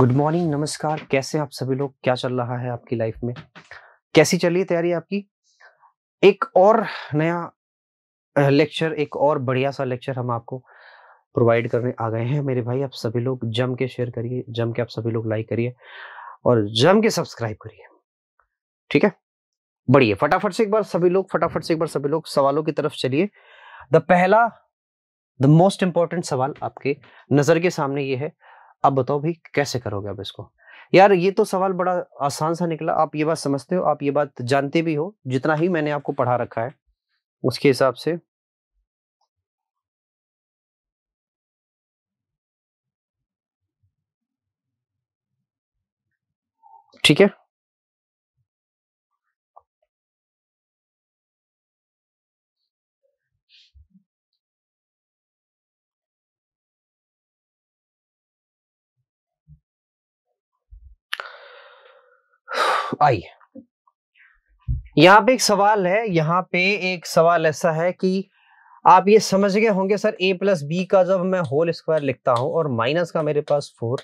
good morning नमस्कार कैसे आप सभी लोग क्या चल रहा है आपकी लाइफ में कैसी चल रही है तैयारी आपकी एक और नया लेक्चर एक और बढ़िया सा लेक्चर हम आपको प्रोवाइड करने आ गए हैं मेरे भाई आप सभी लोग जम के शेयर करिए जम के आप सभी लोग लाइक करिए और जम के सब्सक्राइब करिए ठीक है बढ़िया फटाफट से एक बार सभी लोग फटाफट से एक बार सभी लोग सवालों की तरफ चलिए द पहला द मोस्ट इंपॉर्टेंट सवाल आपके नजर के सामने ये है अब बताओ भाई कैसे करोगे अब इसको यार ये तो सवाल बड़ा आसान सा निकला आप ये बात समझते हो आप ये बात जानते भी हो जितना ही मैंने आपको पढ़ा रखा है उसके हिसाब से ठीक है आई यहां पे एक सवाल है यहाँ पे एक सवाल ऐसा है कि आप ये समझ गए होंगे सर ए प्लस बी का जब मैं होल स्क्वायर लिखता हूं और माइनस का मेरे पास फोर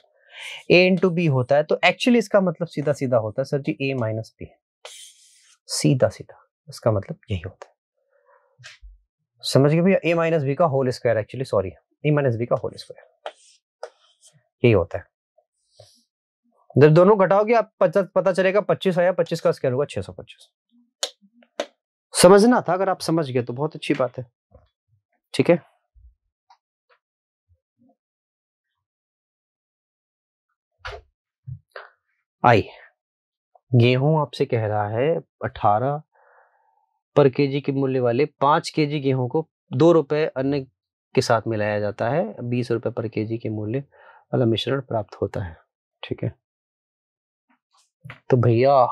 ए इंटू बी होता है तो एक्चुअली इसका मतलब सीधा सीधा होता है sir ji A minus B सीधा सीधा इसका मतलब यही होता है समझ गए भैया ए माइनस बी का whole square actually sorry A minus B का होल स्क्वायर यही होता है जब दोनों घटाओगे आप पचास पता चलेगा पच्चीस आया पच्चीस का स्केयर होगा छह सौ पच्चीस समझना था अगर आप समझ गए तो बहुत अच्छी बात है ठीक है आई गेहूं आपसे कह रहा है अठारह पर केजी के मूल्य वाले पांच केजी गेहूं को दो रुपए अन्य के साथ मिलाया जाता है बीस रुपए पर केजी के मूल्य वाला मिश्रण प्राप्त होता है ठीक है तो भैया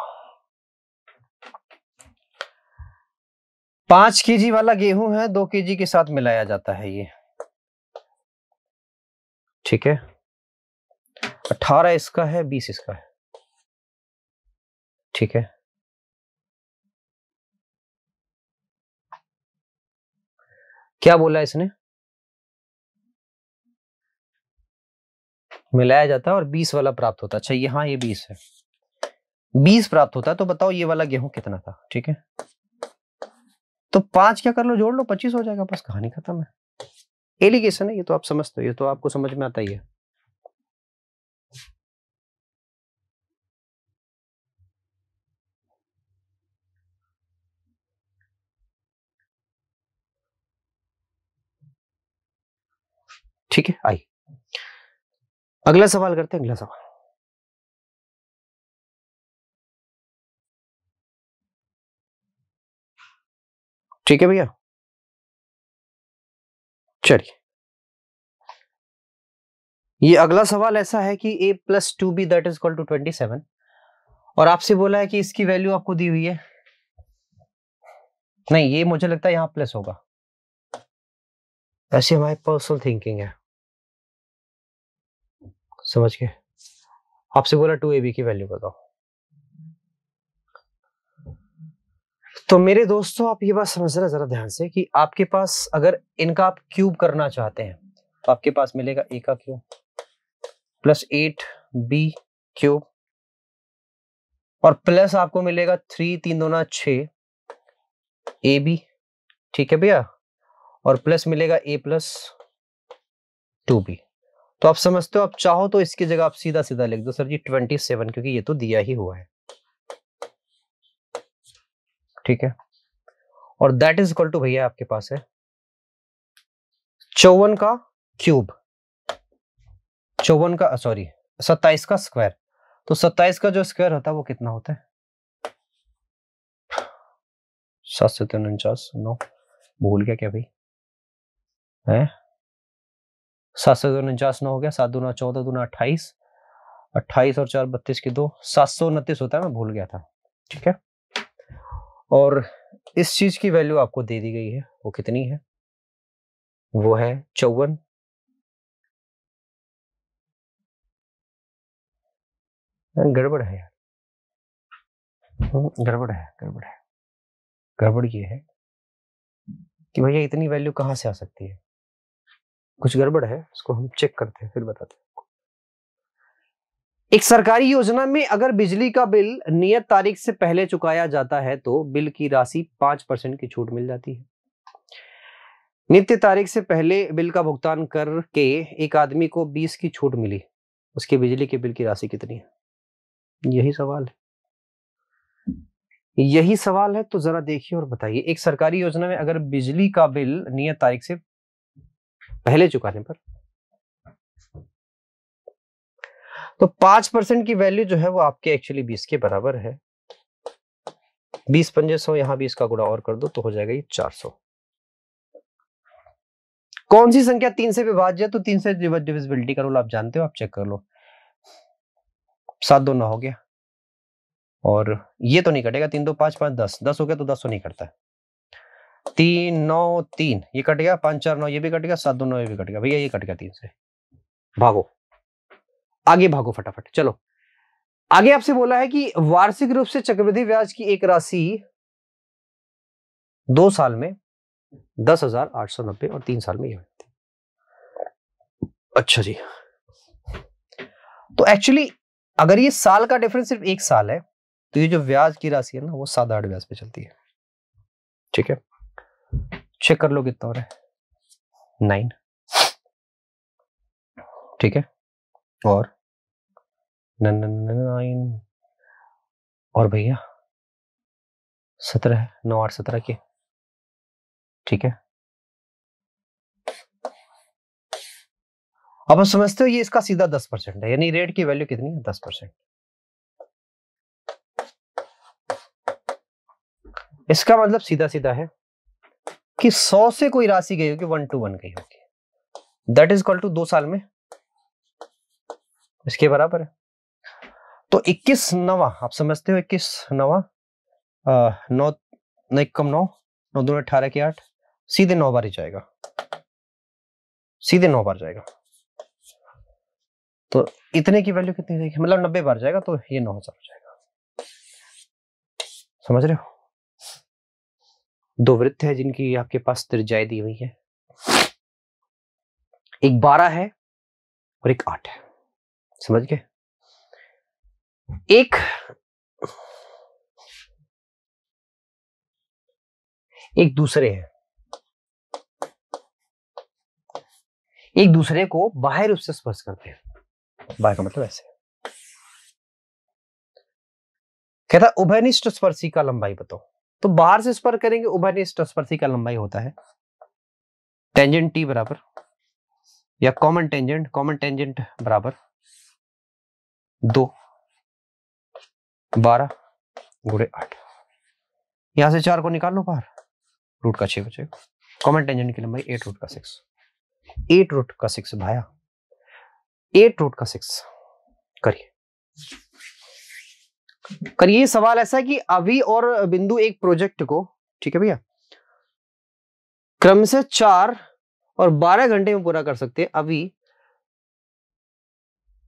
पांच केजी वाला गेहूं है दो केजी के साथ मिलाया जाता है ये ठीक है अठारह इसका है बीस इसका है ठीक है क्या बोला इसने मिलाया जाता है और बीस वाला प्राप्त होता है अच्छा यहां ये बीस है बीस प्राप्त होता है तो बताओ ये वाला गेहूं कितना था ठीक है तो पांच क्या कर लो जोड़ लो पच्चीस हो जाएगा बस कहानी खत्म है एलिगेशन है ये तो आप समझते हो ये तो आपको समझ में आता ही है ठीक है आई अगला सवाल करते हैं अगला सवाल ठीक है भैया चलिए ये अगला सवाल ऐसा है कि a plus two B that is call to twenty seven और आपसे बोला है कि इसकी वैल्यू आपको दी हुई है नहीं ये मुझे लगता है यहाँ प्लस होगा ऐसी हमारी पर्सनल थिंकिंग है समझ के आपसे बोला टू ए बी की वैल्यू बताओ तो मेरे दोस्तों आप ये बात रहे ज़रा ध्यान से कि आपके पास अगर इनका आप क्यूब करना चाहते हैं तो आपके पास मिलेगा ए का cube plus eight B cube और प्लस आपको मिलेगा थ्री तीन दोना छ ए बी ठीक है भैया और प्लस मिलेगा ए प्लस टू बी तो आप समझते हो आप चाहो तो इसकी जगह आप सीधा सीधा लिख दो सर जी ट्वेंटी सेवन क्योंकि ये तो दिया ही हुआ है ठीक है और दैट इज इक्वल टू भैया आपके पास है चौवन का क्यूब चौवन का सॉरी सत्ताईस का स्क्वायर तो सत्ताईस का जो स्क्वायर होता है वो कितना होता है सात सौ तीन उनचास नौ भूल गया क्या भाई है सात सौ उनचास नौ हो गया सात दूना चौदह दूना अट्ठाईस अट्ठाईस और चार बत्तीस के दो सात सौ उनतीस होता है मैं भूल गया था ठीक है और इस चीज़ की वैल्यू आपको दे दी गई है वो कितनी है वो है चौवन गड़बड़ है यार हम्म, गड़बड़ है गड़बड़ है गड़बड़ ये है कि भैया इतनी वैल्यू कहाँ से आ सकती है कुछ गड़बड़ है उसको हम चेक करते हैं फिर बताते हैं आपको एक सरकारी योजना में अगर बिजली का बिल नियत तारीख से पहले चुकाया जाता है तो बिल की राशि पांच परसेंट की छूट मिल जाती है नित्य तारीख से पहले बिल का भुगतान करके एक आदमी को बीस की छूट मिली उसके बिजली के बिल की राशि कितनी है यही सवाल है यही सवाल है तो जरा देखिए और बताइए एक सरकारी योजना में अगर बिजली का बिल नियत तारीख से पहले चुकाने पर तो पांच परसेंट की वैल्यू जो है वो आपके एक्चुअली बीस के बराबर है बीस पंजे सौ यहां भी इसका गुड़ा और कर दो तो हो जाएगा ये चार सौ कौन सी संख्या तीन से विभाज्य है तो तीन से डिविजिबिलिटी का रूल आप जानते हो आप चेक कर लो सात दो नौ हो गया और ये तो नहीं कटेगा तीन दो पांच पांच दस दस हो गया तो दस सौ तो नहीं कटता तीन नौ तीन ये कट गया पांच चार नौ ये भी कट गया सात दो नौ ये भी कट गया भैया ये कट गया तीन से भागो आगे भागो फटाफट चलो आगे आपसे बोला है कि वार्षिक रूप से चक्रवृद्धि ब्याज की एक राशि दो साल में दस हजार आठ सौ नब्बे और तीन साल में यह अच्छा जी तो एक्चुअली अगर ये साल का डिफरेंस सिर्फ एक साल है तो ये जो ब्याज की राशि है ना वो सात आठ ब्याज पे चलती है ठीक है चेक कर लो कितना और है नाइन ठीक है और नाइन और भैया सत्रह नौ आठ सत्रह के ठीक है अब हम समझते हो ये इसका सीधा दस परसेंट है यानी रेट की वैल्यू कितनी है दस परसेंट इसका मतलब सीधा सीधा है कि सौ से कोई राशि गई होगी वन टू वन गई होगी दैट इज इक्वल टू दो साल में इसके बराबर है तो 21 नवा आप समझते हो 21 नवा नौ एक कम नौ नौ दो अठारह के आठ सीधे नौ बार ही जाएगा सीधे नौ बार जाएगा तो इतने की वैल्यू कितनी रहेगी मतलब नब्बे बार जाएगा तो ये नौ हजार हो जाएगा समझ रहे हो दो वृत्त है जिनकी आपके पास त्रिज्या दी हुई है एक बारह है और एक आठ है समझ गए एक एक दूसरे है एक दूसरे को बाहर उससे स्पर्श करते हैं बाहर का मतलब ऐसे कहता उभयनिष्ठ स्पर्शी का लंबाई बताओ तो बाहर से स्पर्श करेंगे उभयनिष्ठ स्पर्शी का लंबाई होता है टेंजेंट टी बराबर या कॉमन टेंजेंट कॉमन टेंजेंट बराबर दो बारह गुड़े आठ यहां से चार को निकाल लो बाहर रूट का छह बचेगा कॉमन टेंजेंट की लंबाई एट रूट का सिक्स एट रूट का सिक्स भाया एट रूट का सिक्स करिए करिए सवाल ऐसा है कि अभी और बिंदु एक प्रोजेक्ट को ठीक है भैया क्रम से चार और बारह घंटे में पूरा कर सकते हैं अभी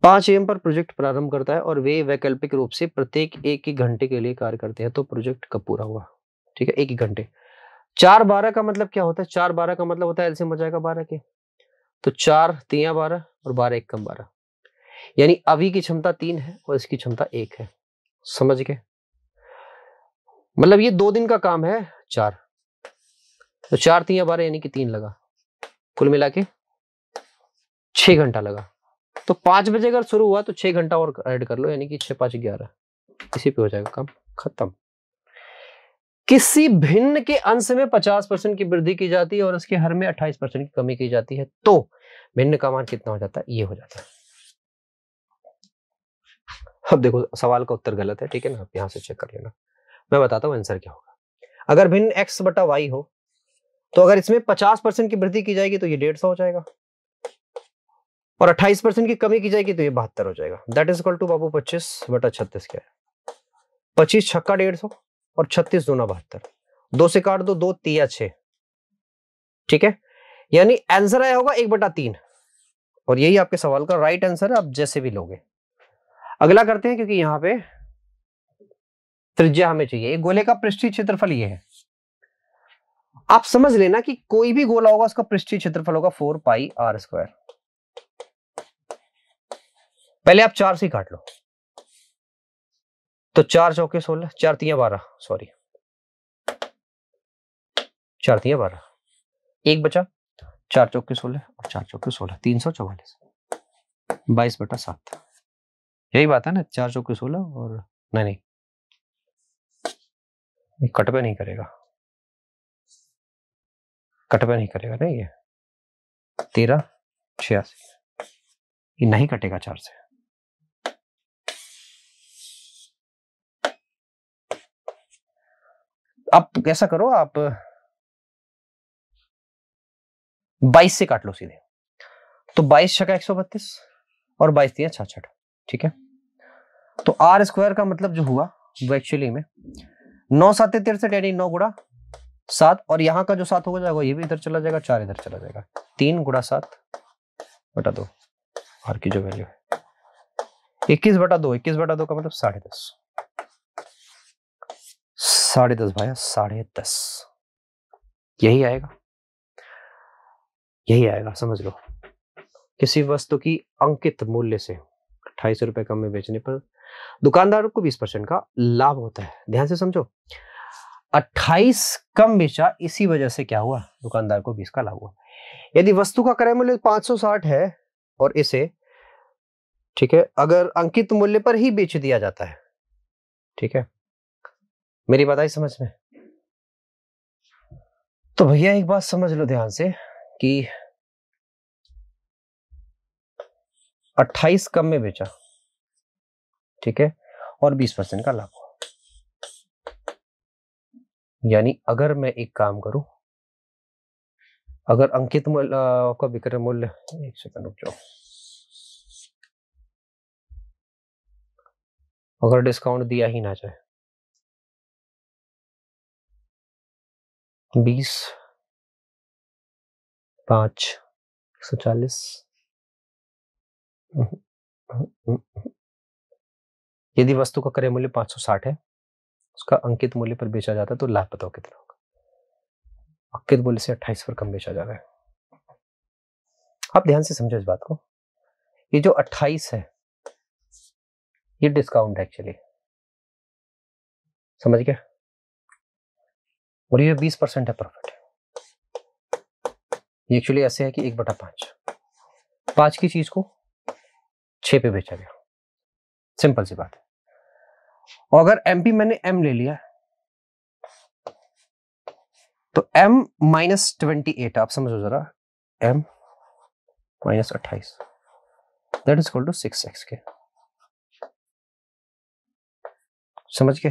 पांच एम पर प्रोजेक्ट प्रारंभ करता है और वे वैकल्पिक रूप से प्रत्येक एक ही घंटे के लिए कार्य करते हैं तो प्रोजेक्ट कब पूरा हुआ ठीक है एक ही घंटे चार बारह का मतलब क्या होता है चार बारह का मतलब होता है एलसीएम हो जाएगा बारह के तो चार तिया बारह और बारह एक कम बारह यानी अभी की क्षमता तीन है और इसकी क्षमता एक है समझ गए मतलब ये दो दिन का काम है चार तो चार तिया बारह यानी कि तीन लगा कुल मिला के छह घंटा लगा तो पांच बजे अगर शुरू हुआ तो छह घंटा और ऐड कर लो यानी कि छह पाँच ग्यारह इसी पे हो जाएगा काम खत्म किसी भिन्न के अंश में पचास परसेंट की वृद्धि की जाती है और उसके हर में अट्ठाईस परसेंट की कमी की जाती है तो भिन्न का मान कितना हो जाता है ये हो जाता है अब देखो सवाल का उत्तर गलत है ठीक है ना आप यहां से चेक कर लेना मैं बताता हूं आंसर क्या होगा अगर भिन्न एक्स बटा वाई हो तो अगर इसमें पचास परसेंट की वृद्धि की जाएगी तो ये डेढ़ सौ हो जाएगा और 28 परसेंट की कमी की जाएगी तो ये बहत्तर हो जाएगा दैट इज इक्वल टू बाबू पच्चीस बटा छत्तीस क्या है पच्चीस छक्का डेढ़ सौ और छत्तीस दोना बहत्तर दो से काट दो दो तिया छ ठीक है यानी आंसर आया होगा एक बटा तीन और यही आपके सवाल का राइट आंसर है आप जैसे भी लोगे अगला करते हैं क्योंकि यहाँ पे त्रिज्या हमें चाहिए एक गोले का पृष्ठीय क्षेत्रफल ये है आप समझ लेना कि कोई भी गोला होगा उसका पृष्ठीय क्षेत्रफल होगा फोर पाई आर स्क्वायर पहले आप चार से ही काट लो तो चार चौके सोलह चार तीन बारह सॉरी चार तीन बारह एक बचा चार चौके सोलह और चार चौके सोलह तीन सौ चौवालीस बाईस बटा सात यही बात है ना चार चौके सोलह और नहीं नहीं कट पे नहीं करेगा कट पे नहीं करेगा नहीं ये तेरह छियासी ये नहीं कटेगा चार से आप कैसा करो आप बाईस से काट लो सीधे तो बाईस छका एक सौ बत्तीस और बाईस तीन छठ ठीक है तो आर स्क्वायर का मतलब जो हुआ वो एक्चुअली में नौ सात तिरसठ यानी नौ गुड़ा सात और यहाँ का जो सात हो जाएगा ये भी इधर चला जाएगा चार इधर चला जाएगा तीन गुड़ा सात बटा दो आर की जो वैल्यू है इक्कीस बटा दो इक्कीस बटा दो का मतलब साढ़े दस साढ़े दस भाया साढ़े दस यही आएगा यही आएगा समझ लो किसी वस्तु की अंकित मूल्य से अट्ठाईस रुपए कम में बेचने पर दुकानदार को बीस परसेंट का लाभ होता है ध्यान से समझो अट्ठाईस कम बेचा इसी वजह से क्या हुआ दुकानदार को बीस का लाभ हुआ यदि वस्तु का क्रय मूल्य पांच सौ साठ है और इसे ठीक है अगर अंकित मूल्य पर ही बेच दिया जाता है ठीक है मेरी बात आई समझ में तो भैया एक बात समझ लो ध्यान से कि 28 कम में बेचा ठीक है और 20 परसेंट का लाभ यानी अगर मैं एक काम करूं अगर अंकित मूल्य आपका विक्रय मूल्य एक सेकंड रुक जाओ अगर डिस्काउंट दिया ही ना जाए बीस पाँच एक सौ चालीस यदि वस्तु का क्रय मूल्य पाँच सौ साठ है उसका अंकित मूल्य पर बेचा जाता है तो लाभ बताओ कितना होगा अंकित मूल्य से अट्ठाईस पर कम बेचा जा रहा है आप ध्यान से समझो इस बात को ये जो अट्ठाईस है ये डिस्काउंट है एक्चुअली समझ गया और ये बीस परसेंट है प्रॉफिट ये एक्चुअली ऐसे है कि एक बटा पांच पांच की चीज़ को छ पे बेचा गया सिंपल सी बात है और अगर एम पी मैंने एम ले लिया तो एम माइनस ट्वेंटी एट आप समझो जरा एम माइनस अट्ठाईस that is two six X के समझ के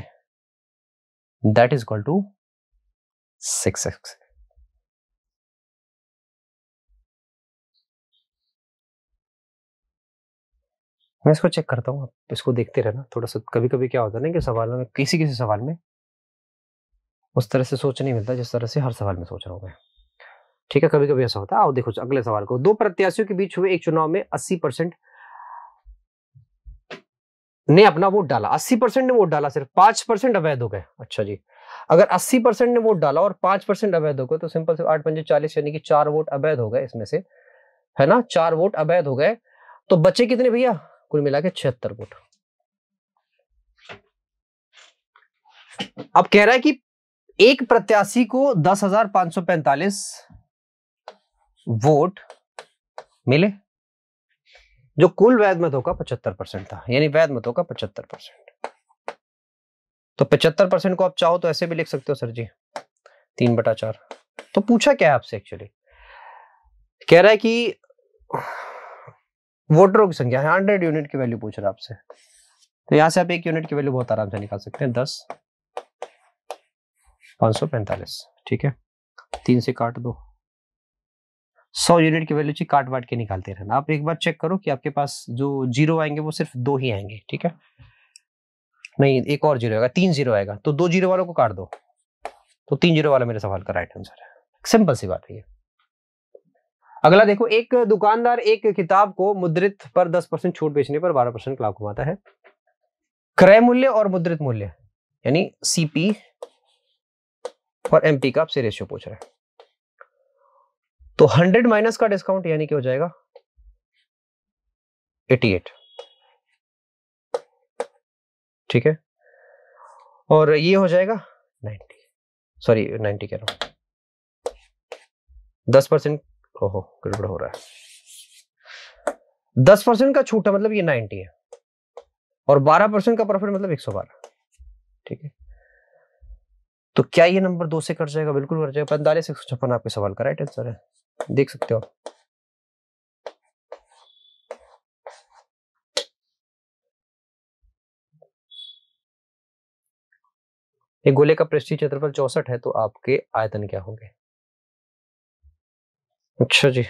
that is equal to six X मैं इसको चेक करता हूँ आप इसको देखते रहना थोड़ा सा कभी कभी क्या होता है ना कि सवाल में किसी किसी सवाल में उस तरह से सोच नहीं मिलता जिस तरह से हर सवाल में सोच रहा हूँ मैं ठीक है कभी कभी ऐसा होता है आओ देखो अगले सवाल को दो प्रत्याशियों के बीच हुए एक चुनाव में अस्सी परसेंट ने अपना वोट डाला अस्सी परसेंट ने वोट डाला सिर्फ पांच परसेंट अवैध हो गए अच्छा जी अगर 80 परसेंट ने वोट डाला और 5 परसेंट अवैध हो गए तो सिंपल से आठ पंजे चालीस यानी कि चार वोट अवैध हो गए इसमें से है ना चार वोट अवैध हो गए तो बचे कितने भैया कुल मिला के छिहत्तर वोट अब कह रहा है कि एक प्रत्याशी को दस हजार पांच सौ पैंतालीस वोट मिले जो कुल वैध मतों का पचहत्तर परसेंट था यानी वैध मतों का पचहत्तर परसेंट तो पचहत्तर परसेंट को आप चाहो तो ऐसे भी लिख सकते हो सर जी तीन बटा चार तो पूछा क्या है आपसे एक्चुअली कह रहा है कि वोटरों की संख्या हंड्रेड यूनिट की वैल्यू पूछ रहा है आपसे तो यहां से आप एक यूनिट की वैल्यू बहुत आराम से निकाल सकते हैं दस पांच सौ पैंतालीस ठीक है तीन से काट दो सौ यूनिट की वैल्यू ची काट बाट के निकालते रहना आप एक बार चेक करो कि आपके पास जो जीरो आएंगे वो सिर्फ दो ही आएंगे ठीक है नहीं एक और जीरो आएगा तीन जीरो आएगा तो दो जीरो वालों को काट दो तो तीन जीरो वाला मेरे सवाल का राइट आंसर है सिंपल सी बात है अगला देखो एक दुकानदार एक किताब को मुद्रित पर दस परसेंट छूट बेचने पर बारह परसेंट लाभ कमाता है क्रय मूल्य और मुद्रित मूल्य यानी सीपी और एमपी का आपसे रेशियो पूछ रहे तो 100 माइनस का डिस्काउंट यानी क्या हो जाएगा 88 ठीक है और ये हो जाएगा नाइन्टी सॉरी नाइन्टी कह रहा हूँ दस परसेंट ओहो गड़बड़ हो रहा है दस परसेंट का है मतलब ये नाइन्टी है और बारह परसेंट का प्रॉफिट मतलब एक सौ बारह ठीक है तो क्या ये नंबर दो से कट जाएगा बिल्कुल कट जाएगा पैंतालीस एक सौ छप्पन आपके सवाल का राइट आंसर है देख सकते हो आप एक गोले का पृष्ठीय क्षेत्रफल चौसठ है तो आपके आयतन क्या होंगे अच्छा जी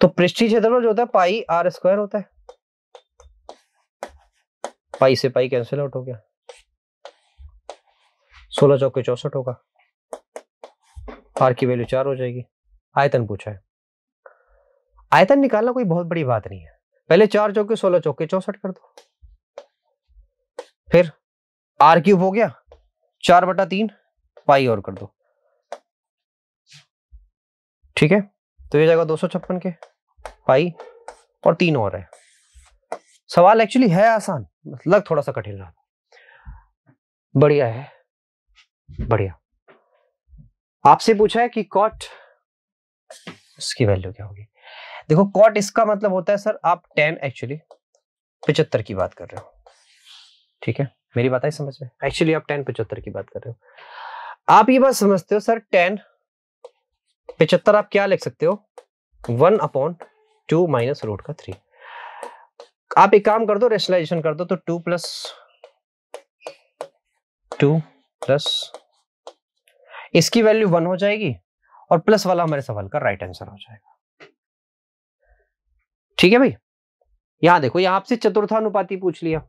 तो पृष्ठीय क्षेत्रफल जो होता है पाई आर स्क्वायर होता है पाई से पाई कैंसिल आउट हो गया सोलह चौके चौसठ होगा आर की वैल्यू चार हो जाएगी आयतन पूछा है आयतन निकालना कोई बहुत बड़ी बात नहीं है पहले चार चौके सोलह चौके चौसठ कर दो फिर आर क्यूब हो गया चार बटा तीन पाई और कर दो ठीक है तो ये जाएगा दो सौ छप्पन के पाई और तीन और है सवाल एक्चुअली है आसान लग मतलब थोड़ा सा कठिन रहा बढ़िया है बढ़िया आपसे पूछा है कि कॉट इसकी वैल्यू क्या होगी देखो कॉट इसका मतलब होता है सर आप टेन एक्चुअली पिचहत्तर की बात कर रहे हो ठीक है मेरी बात आई समझ में एक्चुअली आप टेन पचहत्तर की बात कर रहे हो आप ये बात समझते हो सर टेन पिचहत्तर आप क्या लिख सकते हो one upon two minus root का थ्री आप एक काम कर दो रेशनलाइजेशन कर दो तो टू प्लस टू प्लस इसकी वैल्यू वन हो जाएगी और प्लस वाला हमारे सवाल का राइट आंसर हो जाएगा ठीक है भाई यहां देखो यहां आपसे चतुर्थानुपाती पूछ लिया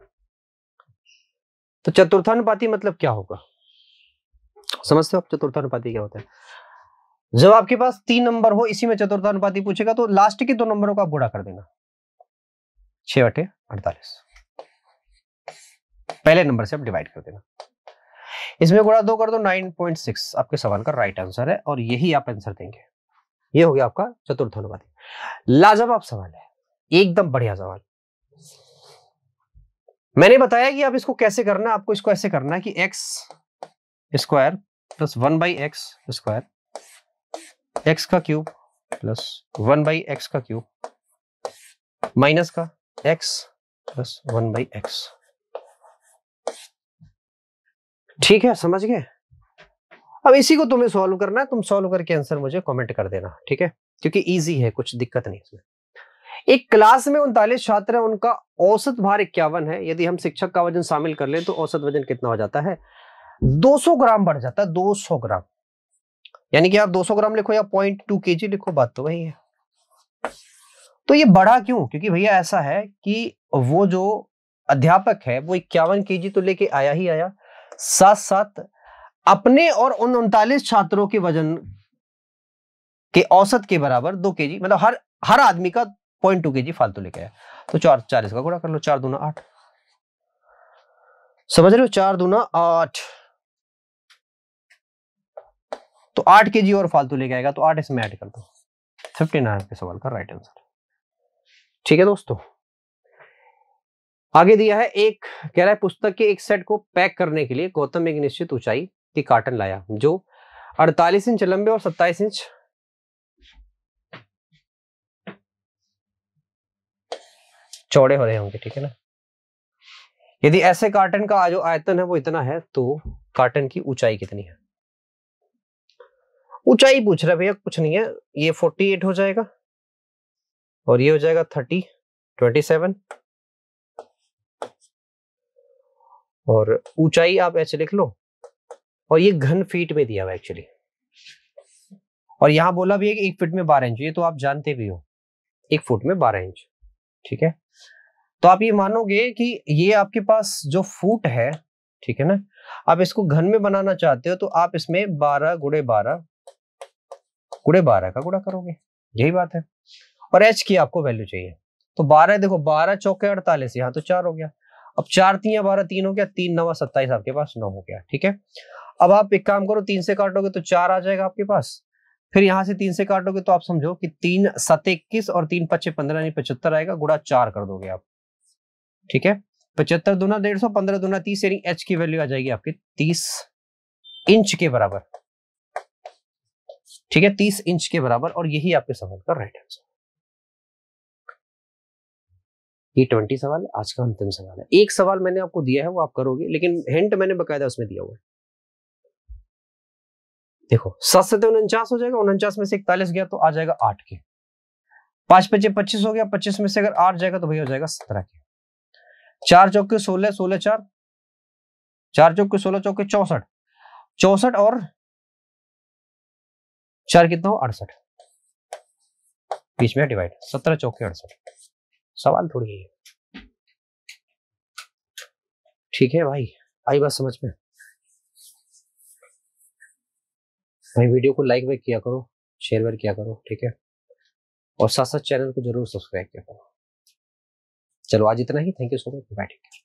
तो चतुर्थानुपाती मतलब क्या होगा समझते हो आप चतुर्थानुपाति क्या होता है जब आपके पास तीन नंबर हो इसी में चतुर्थानुपाति पूछेगा तो लास्ट के दो नंबरों का गुणा कर देना छे बटे अड़तालीस पहले नंबर से आप डिवाइड कर देना इसमें गुणा दो कर दो नाइन पॉइंट सिक्स आपके सवाल का राइट आंसर है और यही आप आंसर देंगे ये हो गया आपका अनुपाति लाजवाब सवाल है एकदम बढ़िया सवाल मैंने बताया कि आप इसको कैसे करना आपको इसको ऐसे करना है कि X square plus one by X square X का cube plus one by X का क्यूब माइनस का X plus one by X ठीक है समझ गए अब इसी को तुम्हें सॉल्व करना है तुम सॉल्व करके आंसर मुझे कमेंट कर देना ठीक है क्योंकि इजी है कुछ दिक्कत नहीं इसमें एक क्लास में उनतालीस छात्र हैं उनका औसत भार इक्यावन है यदि हम शिक्षक का वजन शामिल कर ले तो औसत वजन कितना हो जाता है 200 ग्राम बढ़ जाता है 200 ग्राम यानी कि आप 200 ग्राम लिखो या पॉइंट टू के लिखो बात तो वही है तो ये बढ़ा क्यों क्योंकि भैया ऐसा है कि वो जो अध्यापक है वो इक्यावन के तो लेके आया ही आया साथ साथ अपने और उन उनतालीस छात्रों के वजन के औसत के बराबर दो के मतलब हर हर आदमी का पॉइंट टू के जी फालतू लेके आया तो चार चार इसका गुड़ा कर लो चार दूना आठ समझ रहे हो चार दूना आठ तो आठ के जी और फालतू लेके आएगा तो आठ इसमें ऐड कर दो फिफ्टी नाइन के सवाल का राइट आंसर ठीक है दोस्तों आगे दिया है एक कह रहा है पुस्तक के एक सेट को पैक करने के लिए गौतम एक निश्चित ऊंचाई की कार्टन लाया जो 48 इंच लंबे और 27 इंच चौड़े हो रहे होंगे ठीक है ना यदि ऐसे कार्टन का जो आयतन है वो इतना है तो कार्टन की ऊंचाई कितनी है ऊंचाई पूछ रहा भैया कुछ नहीं है ये 48 हो जाएगा और ये हो जाएगा 30 27 और ऊंचाई आप ऐसे लिख लो और ये घन फीट में दिया हुआ एक्चुअली और यहां बोला भी है कि एक फीट में बारह इंच ये तो आप जानते भी हो एक फुट में बारह इंच ठीक है तो आप ये मानोगे कि ये आपके पास जो फूट है ठीक है ना आप इसको घन में बनाना चाहते हो तो आप इसमें बारह गुड़े बारह गुड़े बारह का गुड़ा करोगे यही बात है और एच की आपको वैल्यू चाहिए तो बारह देखो बारह चौके अड़तालीस यहाँ तो चार हो गया अब चार तीन बारह तीन हो गया तीन नवा सत्ताईस आपके पास नौ हो गया ठीक है अब आप एक काम करो तीन से काटोगे तो चार आ जाएगा आपके पास फिर यहाँ से तीन से काटोगे तो आप समझो कि तीन सत इक्कीस और तीन पच्चीस पंद्रह यानी पचहत्तर आएगा गुड़ा चार कर दोगे आप ठीक है पचहत्तर दूना डेढ़ सौ पंद्रह दूना तीस यानी एच की वैल्यू आ जाएगी आपकी तीस इंच के बराबर ठीक है तीस इंच के बराबर और यही आपके सवाल का राइट आंसर ये ट्वेंटी सवाल आज का अंतिम सवाल है एक सवाल मैंने आपको दिया है वो आप करोगे लेकिन हिंट मैंने बकायदा उसमें दिया हुआ है देखो सात सत्य उनचास हो जाएगा उनचास में से इकतालीस गया तो आ जाएगा आठ के पांच पचे पच्चीस हो गया पच्चीस में से अगर आठ जाएगा तो भैया हो जाएगा सत्रह के चार चौके सोलह सोलह चार चार चौके सोलह चौके चौसठ चौसठ और चार कितना हो अड़सठ बीच में डिवाइड सत्रह चौके अड़सठ सवाल थोड़ी है ठीक है भाई आई बात समझ में भाई वीडियो को लाइक वाइक किया करो शेयर वेयर किया करो ठीक है और साथ साथ चैनल को जरूर सब्सक्राइब किया करो चलो आज इतना ही thank you so much bye take care